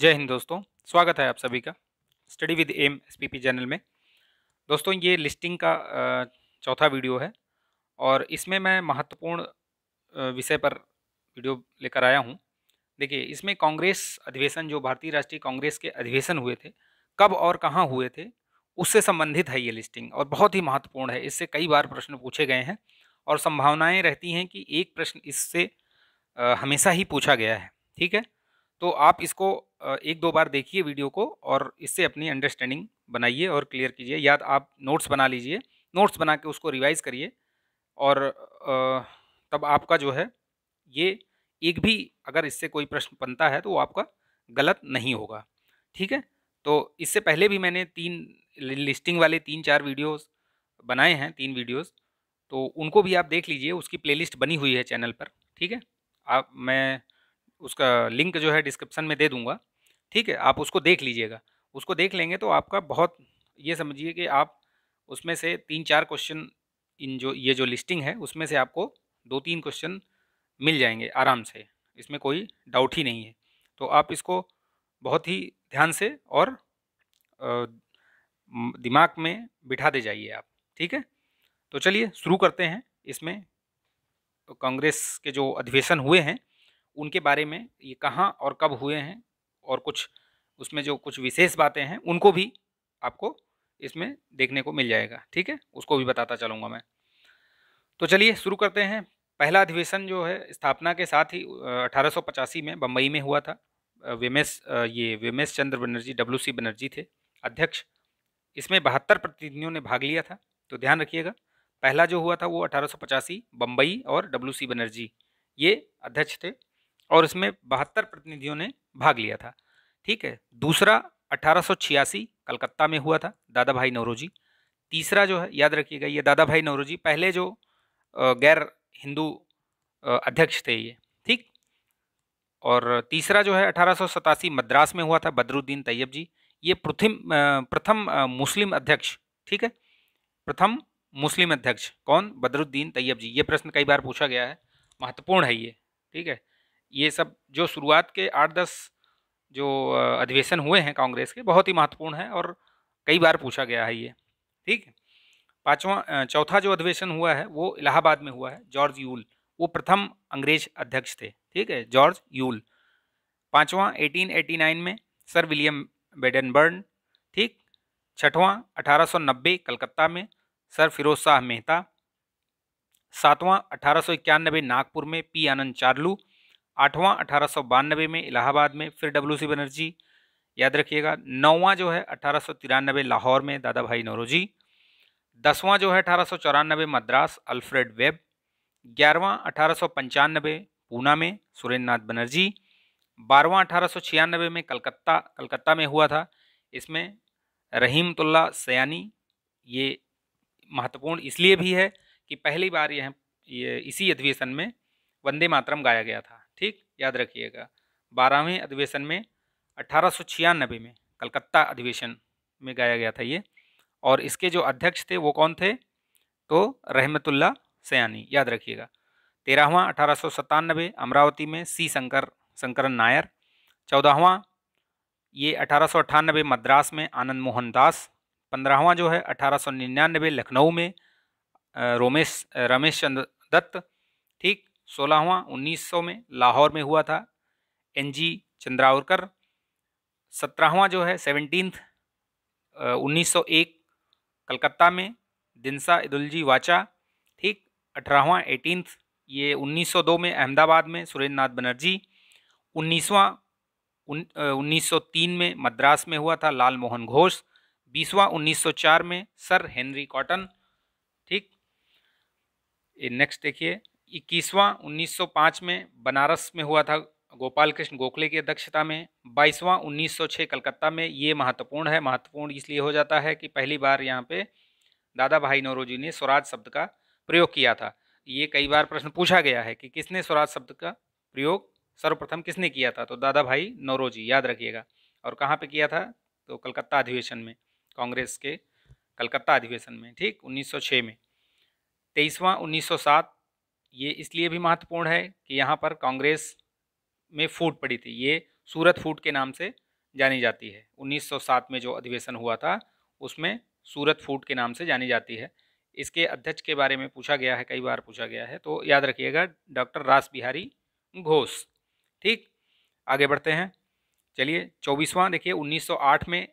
जय हिंद दोस्तों स्वागत है आप सभी का study with M SPP channel में दोस्तों ये लिस्टिंग का चौथा वीडियो है और इसमें मैं महत्वपूर्ण विषय पर वीडियो लेकर आया हूँ देखिए इसमें कांग्रेस अधिवेशन जो भारतीय राष्ट्रीय कांग्रेस के अधिवेशन हुए थे कब और कहाँ हुए थे उससे संबंधित है ये लिस्टिंग और बहुत ही महत्वपूर्ण है इससे कई बार प्रश्न पूछे गए हैं और संभावनाएँ रहती हैं कि एक प्रश्न इससे हमेशा ही पूछा गया है ठीक है तो आप इसको एक दो बार देखिए वीडियो को और इससे अपनी अंडरस्टैंडिंग बनाइए और क्लियर कीजिए या तो आप नोट्स बना लीजिए नोट्स बना के उसको रिवाइज करिए और तब आपका जो है ये एक भी अगर इससे कोई प्रश्न बनता है तो वो आपका गलत नहीं होगा ठीक है तो इससे पहले भी मैंने तीन लिस्टिंग वाले तीन चार वीडियोस बनाए हैं तीन वीडियोस तो उनको भी आप देख लीजिए उसकी प्लेलिस्ट बनी हुई है चैनल पर ठीक है आप मैं उसका लिंक जो है डिस्क्रिप्शन में दे दूँगा ठीक है आप उसको देख लीजिएगा उसको देख लेंगे तो आपका बहुत ये समझिए कि आप उसमें से तीन चार क्वेश्चन इन जो ये जो लिस्टिंग है उसमें से आपको दो तीन क्वेश्चन मिल जाएंगे आराम से इसमें कोई डाउट ही नहीं है तो आप इसको बहुत ही ध्यान से और दिमाग में बिठा दे जाइए आप ठीक है तो चलिए शुरू करते हैं इसमें तो कांग्रेस के जो अधिवेशन हुए हैं उनके बारे में ये कहाँ और कब हुए हैं और कुछ उसमें जो कुछ विशेष बातें हैं उनको भी आपको इसमें देखने को मिल जाएगा ठीक है उसको भी बताता चलूँगा मैं तो चलिए शुरू करते हैं पहला अधिवेशन जो है स्थापना के साथ ही अठारह में बम्बई में हुआ था वेमेश ये वेमेश चंद्र बनर्जी डब्ल्यू सी बनर्जी थे अध्यक्ष इसमें बहत्तर प्रतिनिधियों ने भाग लिया था तो ध्यान रखिएगा पहला जो हुआ था वो अठारह बम्बई और डब्ल्यू सी बनर्जी ये अध्यक्ष थे और इसमें बहत्तर प्रतिनिधियों ने भाग लिया था ठीक है दूसरा अठारह कलकत्ता में हुआ था दादा भाई नवरोजी तीसरा जो है याद रखिएगा ये दादा भाई नवरोजी पहले जो गैर हिंदू अध्यक्ष थे ये ठीक और तीसरा जो है अठारह मद्रास में हुआ था बदरुद्दीन तैयब जी ये प्रथम प्रथम मुस्लिम अध्यक्ष ठीक है प्रथम मुस्लिम अध्यक्ष कौन बदरुद्दीन तैयब जी ये प्रश्न कई बार पूछा गया है महत्वपूर्ण है ये ठीक है ये सब जो शुरुआत के आठ दस जो अधिवेशन हुए हैं कांग्रेस के बहुत ही महत्वपूर्ण है और कई बार पूछा गया है ये ठीक है पाँचवा चौथा जो अधिवेशन हुआ है वो इलाहाबाद में हुआ है जॉर्ज यूल वो प्रथम अंग्रेज अध्यक्ष थे ठीक है जॉर्ज यूल पाँचवा 1889 में सर विलियम बेडनबर्न ठीक छठवां 1890 कलकत्ता में सर फिरोज शाह मेहता सातवां अठारह नागपुर में पी आनंद चार्लू आठवां अठारह में इलाहाबाद में फिर डब्ल्यू बनर्जी याद रखिएगा नौवां जो है अठारह लाहौर में दादा भाई नौरोजी दसवां जो है अठारह मद्रास अल्फ्रेड वेब ग्यारहवां अठारह पूना में सुरेंद्र नाथ बनर्जी बारहवां अठारह में कलकत्ता कलकत्ता में हुआ था इसमें रहीमतुल्ला सयानी ये महत्वपूर्ण इसलिए भी है कि पहली बार यह ये इसी अधिवेशन में वंदे मातरम गाया गया था ठीक याद रखिएगा बारहवें अधिवेशन में अठारह में कलकत्ता अधिवेशन में गाया गया था ये और इसके जो अध्यक्ष थे वो कौन थे तो रहमतुल्ला सयानी याद रखिएगा तेरहवा अठारह अमरावती में सी शंकर शंकरन नायर चौदहवा ये अठारह मद्रास में आनंद मोहन दास पंद्रहवा जो है अठारह लखनऊ में रोमेश रमेश चंद्र दत्त ठीक सोलहवा 1900 में लाहौर में हुआ था एन जी चंद्रावरकर सत्रहवा जो है सौ 1901 कलकत्ता में दिनसा इदुलजी वाचा ठीक अठारहवा एटीनथ ये 1902 में अहमदाबाद में सुरेंद्र नाथ बनर्जी उन्नीसवां उन्नीस सौ तीन में मद्रास में हुआ था लाल मोहन घोष बीसवा 1904 में सर हेनरी कॉटन ठीक नेक्स्ट देखिए इक्कीसवां 1905 में बनारस में हुआ था गोपाल कृष्ण गोखले की अध्यक्षता में बाईसवां 1906 कलकत्ता में ये महत्वपूर्ण है महत्वपूर्ण इसलिए हो जाता है कि पहली बार यहाँ पे दादा भाई नौरोजी ने स्वराज शब्द का प्रयोग किया था ये कई बार प्रश्न पूछा गया है कि किसने स्वराज शब्द का प्रयोग सर्वप्रथम किसने किया था तो दादा भाई नौरोजी याद रखिएगा और कहाँ पर किया था तो कलकत्ता अधिवेशन में कांग्रेस के कलकत्ता अधिवेशन में ठीक उन्नीस में तेईसवां उन्नीस ये इसलिए भी महत्वपूर्ण है कि यहाँ पर कांग्रेस में फूट पड़ी थी ये सूरत फूट के नाम से जानी जाती है 1907 में जो अधिवेशन हुआ था उसमें सूरत फूट के नाम से जानी जाती है इसके अध्यक्ष के बारे में पूछा गया है कई बार पूछा गया है तो याद रखिएगा डॉक्टर रास बिहारी घोष ठीक आगे बढ़ते हैं चलिए चौबीसवां देखिए 1908 में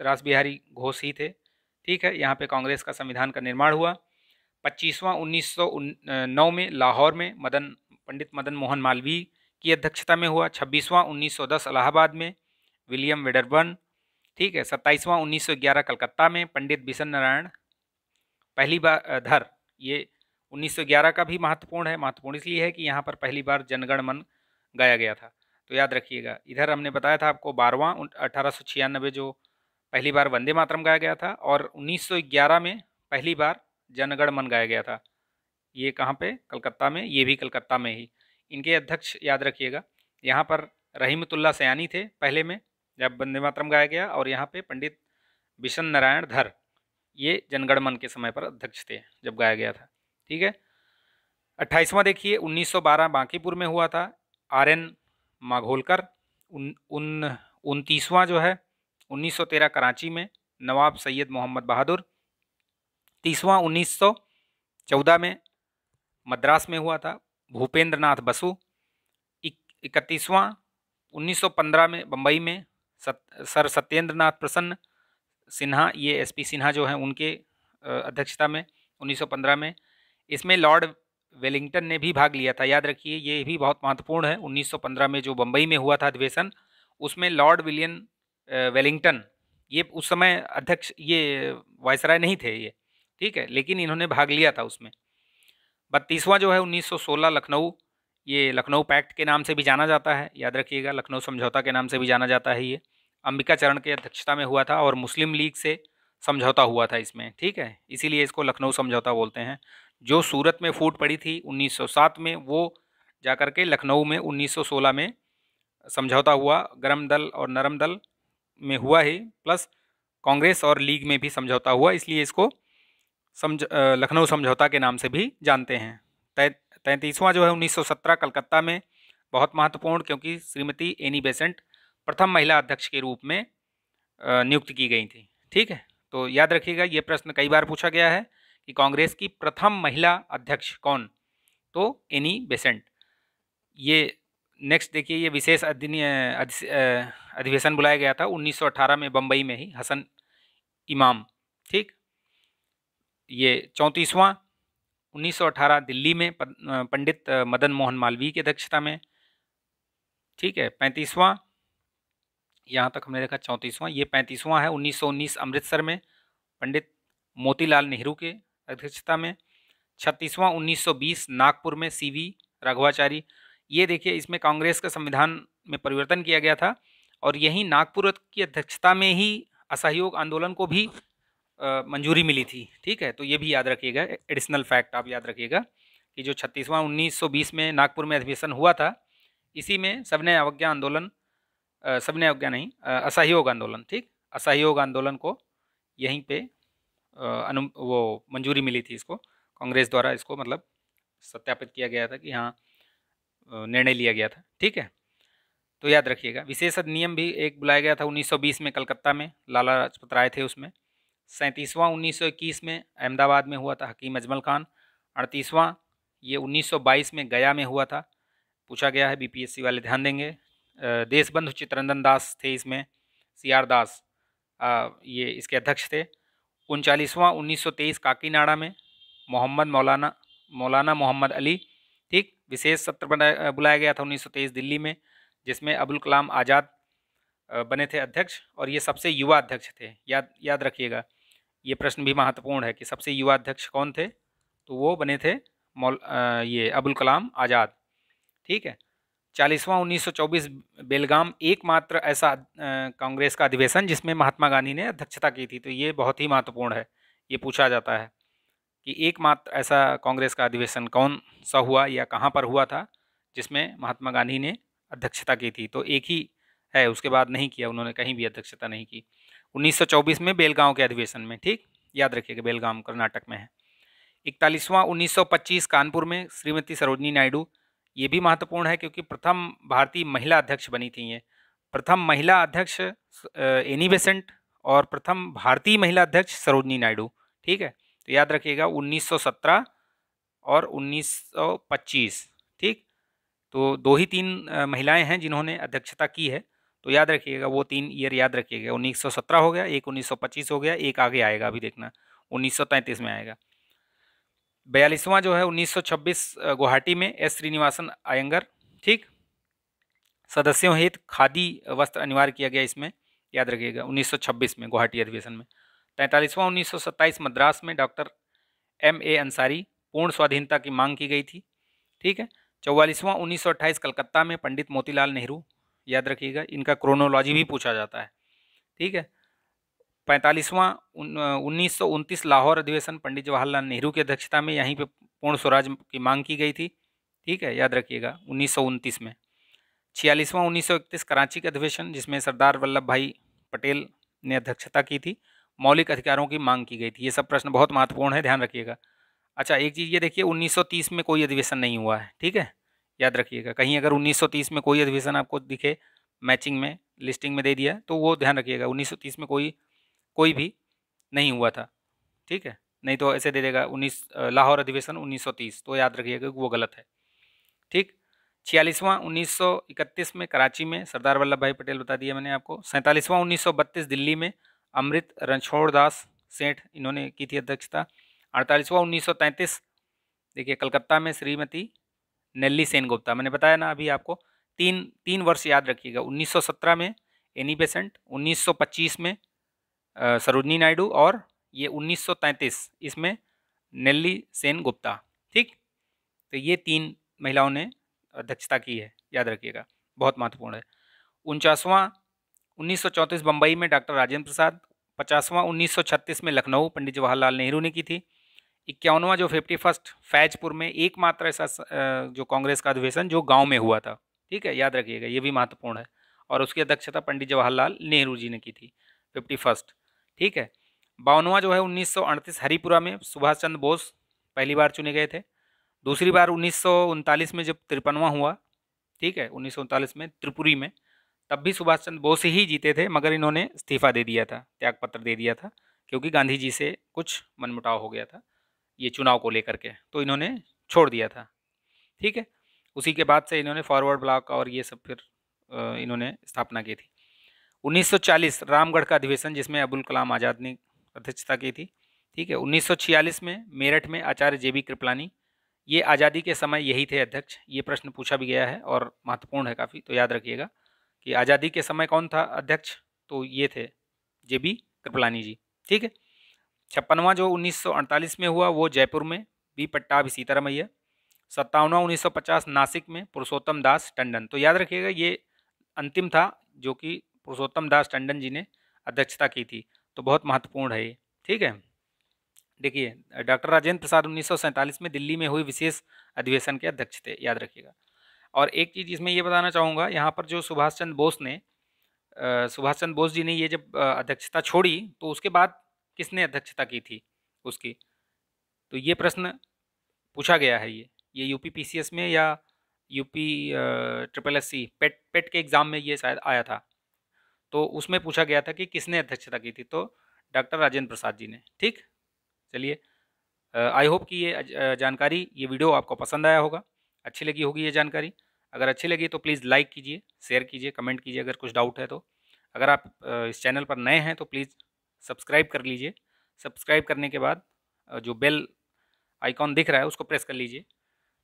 रास बिहारी घोष ही थे ठीक है यहाँ पे कांग्रेस का संविधान का निर्माण हुआ पच्चीसवां उन्नीस नौ में लाहौर में मदन पंडित मदन मोहन मालवीय की अध्यक्षता में हुआ छब्बीसवां 1910 इलाहाबाद में विलियम वेडरबर्न ठीक है सत्ताईसवां 1911 कलकत्ता में पंडित बिशन नारायण पहली बार धर ये 1911 का भी महत्वपूर्ण है महत्वपूर्ण इसलिए है कि यहाँ पर पहली बार जनगण मन गाया गया था तो याद रखिएगा इधर हमने बताया था आपको बारहवां अठारह जो पहली बार वंदे मातरम गाया गया था और 1911 में पहली बार जनगण मन गाया गया था ये कहाँ पे कलकत्ता में ये भी कलकत्ता में ही इनके अध्यक्ष याद रखिएगा यहाँ पर रहीमतुल्ला सयानी थे पहले में जब वंदे मातरम गाया गया और यहाँ पे पंडित बिशन नारायण धर ये मन के समय पर अध्यक्ष थे जब गाया गया था ठीक है अट्ठाईसवां देखिए 1912 बांकीपुर में हुआ था आर एन माघोलकर उन उन उनतीसवां जो है 1913 कराची में नवाब सैयद मोहम्मद बहादुर तीसवां उन्नीस में मद्रास में हुआ था भूपेंद्र नाथ बसु इकतीसवां 1915 में बम्बई में सत, सर सत्येंद्र नाथ प्रसन्न सिन्हा ये एसपी सिन्हा जो हैं उनके अध्यक्षता में 1915 में इसमें लॉर्ड वेलिंगटन ने भी भाग लिया था याद रखिए ये भी बहुत महत्वपूर्ण है 1915 में जो बम्बई में हुआ था अधिवेशन उसमें लॉर्ड विलियन वेलिंगटन ये उस समय अध्यक्ष ये वायसराय नहीं थे ये ठीक है लेकिन इन्होंने भाग लिया था उसमें बत्तीसवां जो है 1916 लखनऊ ये लखनऊ पैक्ट के नाम से भी जाना जाता है याद रखिएगा लखनऊ समझौता के नाम से भी जाना जाता है ये अंबिका चरण के अध्यक्षता में हुआ था और मुस्लिम लीग से समझौता हुआ था इसमें ठीक है इसीलिए इसको लखनऊ समझौता बोलते हैं जो सूरत में फूट पड़ी थी 1907 में वो जा कर के लखनऊ में 1916 में समझौता हुआ गर्म दल और नरम दल में हुआ ही प्लस कांग्रेस और लीग में भी समझौता हुआ इसलिए इसको समझ लखनऊ समझौता के नाम से भी जानते हैं तैंतीसवां जो है 1917 कलकत्ता में बहुत महत्वपूर्ण क्योंकि श्रीमती एनी बेसेंट प्रथम महिला अध्यक्ष के रूप में नियुक्त की गई थी ठीक है तो याद रखिएगा ये प्रश्न कई बार पूछा गया है कि कांग्रेस की प्रथम महिला अध्यक्ष कौन तो एनी बेसेंट ये नेक्स्ट देखिए ये विशेष अधिवेशन बुलाया गया था 1918 में बम्बई में ही हसन इमाम ठीक ये चौंतीसवां 1918 दिल्ली में पंडित मदन मोहन मालवीय की अध्यक्षता में ठीक है पैंतीसवां यहाँ तक हमने देखा चौंतीसवां ये पैंतीसवां है 1919 अमृतसर में पंडित मोतीलाल नेहरू के अध्यक्षता में छत्तीसवां 1920 नागपुर में सीवी राघवाचारी ये देखिए इसमें कांग्रेस का संविधान में परिवर्तन किया गया था और यहीं नागपुर की अध्यक्षता में ही असहयोग आंदोलन को भी मंजूरी मिली थी ठीक है तो ये भी याद रखिएगा एडिशनल फैक्ट आप याद रखिएगा कि जो छत्तीसवां 1920 में नागपुर में अधिवेशन हुआ था इसी में सबने अवज्ञा आंदोलन सबने अवज्ञा नहीं असहयोग आंदोलन ठीक असहयोग आंदोलन को यहीं पे अनु वो मंजूरी मिली थी इसको कांग्रेस द्वारा इसको मतलब सत्यापित किया गया था कि हाँ निर्णय लिया गया था ठीक है तो याद रखिएगा विशेष अधिनियम भी एक बुलाया गया था 1920 में कलकत्ता में लाला लाजपत राय थे उसमें सैंतीसवां उन्नीस में अहमदाबाद में हुआ था हकीम अजमल खान अड़तीसवां ये 1922 में गया में हुआ था पूछा गया है बीपीएससी वाले ध्यान देंगे देशबंधु चित्रंदन दास थे इसमें सी आर दास आ, ये इसके अध्यक्ष थे उनचालीसवां 1923 काकीनाडा में मोहम्मद मौलाना मौलाना मोहम्मद अली ठीक विशेष सत्र बुलाया गया था 1923 दिल्ली में जिसमें अबुल कलाम आज़ाद बने थे अध्यक्ष और ये सबसे युवा अध्यक्ष थे याद याद रखिएगा ये प्रश्न भी महत्वपूर्ण है कि सबसे युवा अध्यक्ष कौन थे तो वो बने थे मौल ये अबुल कलाम आज़ाद ठीक है चालीसवां 1924 बेलगाम एकमात्र ऐसा कांग्रेस का अधिवेशन जिसमें महात्मा गांधी ने अध्यक्षता की थी तो ये बहुत ही महत्वपूर्ण है ये पूछा जाता है कि एकमात्र ऐसा कांग्रेस का अधिवेशन कौन सा हुआ या कहाँ पर हुआ था जिसमें महात्मा गांधी ने अध्यक्षता की थी तो एक ही है उसके बाद नहीं किया उन्होंने कहीं भी अध्यक्षता नहीं की 1924 में बेलगांव के अधिवेशन में ठीक याद रखिएगा बेलगांव कर्नाटक में है इकतालीसवां 1925 कानपुर में श्रीमती सरोजनी नायडू ये भी महत्वपूर्ण है क्योंकि प्रथम भारतीय महिला अध्यक्ष बनी थी ये प्रथम महिला अध्यक्ष एनी बेसेंट और प्रथम भारतीय महिला अध्यक्ष सरोजनी नायडू ठीक है तो याद रखिएगा 1917 और 1925 ठीक तो दो ही तीन महिलाएं हैं जिन्होंने अध्यक्षता की है तो याद रखिएगा वो तीन ईयर याद रखिएगा 1917 हो गया एक 1925 हो गया एक आगे आएगा अभी देखना 1933 में आएगा बयालीसवां जो है 1926 गुवाहाटी में एस श्रीनिवासन अयंगर ठीक सदस्यों हित खादी वस्त्र अनिवार्य किया गया इसमें याद रखिएगा 1926 में गुवाहाटी अधिवेशन में तैंतालीसवां उन्नीस मद्रास में डॉक्टर एम ए अंसारी पूर्ण स्वाधीनता की मांग की गई थी ठीक है चौवालीसवां 1928 कलकत्ता में पंडित मोतीलाल नेहरू याद रखिएगा इनका क्रोनोलॉजी भी पूछा जाता है ठीक है पैंतालीसवां उन्नीस सौ उनतीस लाहौर अधिवेशन पंडित जवाहरलाल नेहरू की अध्यक्षता में यहीं पे पूर्ण स्वराज की मांग की गई थी ठीक है याद रखिएगा उन्नीस सौ उनतीस में छियालीसवां उन्नीस सौ इकतीस कराची का अधिवेशन जिसमें सरदार वल्लभ भाई पटेल ने अध्यक्षता की थी मौलिक अधिकारों की मांग की गई थी ये सब प्रश्न बहुत महत्वपूर्ण है ध्यान रखिएगा अच्छा एक चीज़ ये देखिए 1930 में कोई अधिवेशन नहीं हुआ है ठीक है याद रखिएगा कहीं अगर 1930 में कोई अधिवेशन आपको दिखे मैचिंग में लिस्टिंग में दे दिया तो वो ध्यान रखिएगा 1930 में कोई कोई भी नहीं हुआ था ठीक है नहीं तो ऐसे दे देगा उन्नीस लाहौर अधिवेशन 1930 तो याद रखिएगा वो गलत है ठीक छियालीसवां 1931 में कराची में सरदार वल्लभ भाई पटेल बता दिया मैंने आपको सैंतालीसवां उन्नीस दिल्ली में अमृत रणछोड़ दास सेठ इन्होंने की थी अध्यक्षता अड़तालीसवां उन्नीस देखिए कलकत्ता में श्रीमती नेल्ली सेन गुप्ता मैंने बताया ना अभी आपको तीन तीन वर्ष याद रखिएगा 1917 में एनी बेसेंट 1925 में सरोजनी नायडू और ये 1933 इसमें नेल्ली सेन गुप्ता ठीक तो ये तीन महिलाओं ने अध्यक्षता की है याद रखिएगा बहुत महत्वपूर्ण है उनचासवां उन्नीस बम्बई में डॉक्टर राजेंद्र प्रसाद पचासवां 1936 में लखनऊ पंडित जवाहरलाल नेहरू ने की थी इक्यावनवा जो फिफ्टी फर्स्ट फैजपुर में एकमात्र ऐसा जो कांग्रेस का अधिवेशन जो गांव में हुआ था ठीक है याद रखिएगा ये भी महत्वपूर्ण है और उसकी अध्यक्षता पंडित जवाहरलाल नेहरू जी ने की थी फिफ्टी फर्स्ट ठीक है बावनवा जो है उन्नीस हरिपुरा में सुभाष चंद्र बोस पहली बार चुने गए थे दूसरी बार उन्नीस में जब तिरपनवा हुआ ठीक है उन्नीस में त्रिपुरी में तब भी सुभाष चंद्र बोस ही जीते थे मगर इन्होंने इस्तीफा दे दिया था त्यागपत्र दे दिया था क्योंकि गांधी जी से कुछ मनमुटाव हो गया था ये चुनाव को लेकर के तो इन्होंने छोड़ दिया था ठीक है उसी के बाद से इन्होंने फॉरवर्ड ब्लॉक और ये सब फिर इन्होंने स्थापना की थी 1940 रामगढ़ का अधिवेशन जिसमें अबुल कलाम आज़ाद ने अध्यक्षता की थी ठीक है 1946 में मेरठ में आचार्य जे बी कृपलानी ये आज़ादी के समय यही थे अध्यक्ष ये प्रश्न पूछा भी गया है और महत्वपूर्ण है काफ़ी तो याद रखिएगा कि आज़ादी के समय कौन था अध्यक्ष तो ये थे जे बी कृपलानी जी ठीक है छप्पनवा जो 1948 में हुआ वो जयपुर में बी पट्टाभ सीतारमैया सत्तावनवा 1950 नासिक में पुरुषोत्तम दास टंडन तो याद रखिएगा ये अंतिम था जो कि पुरुषोत्तम दास टंडन जी ने अध्यक्षता की थी तो बहुत महत्वपूर्ण है ये ठीक है देखिए डॉक्टर राजेंद्र प्रसाद उन्नीस में दिल्ली में हुई विशेष अधिवेशन के अध्यक्ष थे याद रखिएगा और एक चीज़ इसमें यह बताना चाहूँगा यहाँ पर जो सुभाष चंद्र बोस ने सुभाष चंद्र बोस जी ने ये जब अध्यक्षता छोड़ी तो उसके बाद किसने अध्यक्षता की थी उसकी तो ये प्रश्न पूछा गया है ये ये यूपी पी में या UP triple S C PET PET के एग्ज़ाम में ये शायद आया था तो उसमें पूछा गया था कि किसने अध्यक्षता की थी तो डॉक्टर राजेंद्र प्रसाद जी ने ठीक चलिए आई होप कि ये जानकारी ये वीडियो आपको पसंद आया होगा अच्छी लगी होगी ये जानकारी अगर अच्छी लगी तो प्लीज़ लाइक कीजिए शेयर कीजिए कमेंट कीजिए अगर कुछ डाउट है तो अगर आप इस चैनल पर नए हैं तो प्लीज़ सब्सक्राइब कर लीजिए सब्सक्राइब करने के बाद जो बेल आइकॉन दिख रहा है उसको प्रेस कर लीजिए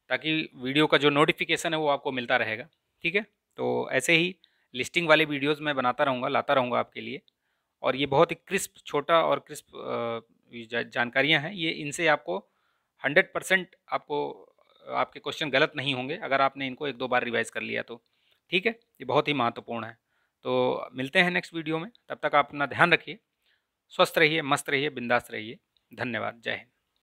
ताकि वीडियो का जो नोटिफिकेशन है वो आपको मिलता रहेगा ठीक है तो ऐसे ही लिस्टिंग वाले वीडियोज़ मैं बनाता रहूँगा लाता रहूँगा आपके लिए और ये बहुत ही क्रिस्प छोटा और क्रिस्प जानकारियाँ हैं ये इनसे आपको हंड्रेड परसेंट आपको आपके क्वेश्चन गलत नहीं होंगे अगर आपने इनको एक दो बार रिवाइज़ कर लिया तो ठीक है ये बहुत ही महत्वपूर्ण है तो मिलते हैं नेक्स्ट वीडियो में तब तक आप अपना ध्यान रखिए स्वस्थ रहिए मस्त रहिए बिंदास रहिए धन्यवाद जय हिंद